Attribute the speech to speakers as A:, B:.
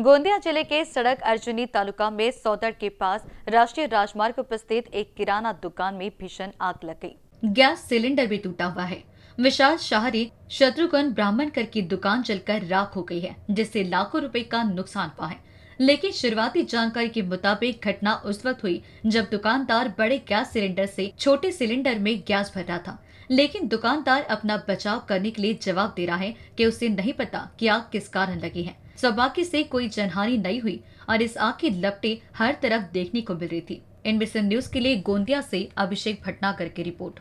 A: गोंदिया जिले के सड़क अर्जुनी तालुका में सौदड़ के पास राष्ट्रीय राजमार्ग पर स्थित एक किराना दुकान में भीषण आग लग गई गैस सिलेंडर भी टूटा हुआ है विशाल शाहरी शत्रुघ्न ब्राह्मण कर की दुकान जलकर राख हो गई है जिससे लाखों रुपए का नुकसान हुआ है लेकिन शुरुआती जानकारी के मुताबिक घटना उस वक्त हुई जब दुकानदार बड़े गैस सिलेंडर से छोटे सिलेंडर में गैस भर रहा था लेकिन दुकानदार अपना बचाव करने के लिए जवाब दे रहा है कि उसे नहीं पता कि आग किस कारण लगी है सौभाग्य से कोई जनहानि नहीं हुई और इस आग की लपटे हर तरफ देखने को मिल रही थी एनबीसी न्यूज के लिए गोंदिया से अभिषेक भटनागर की रिपोर्ट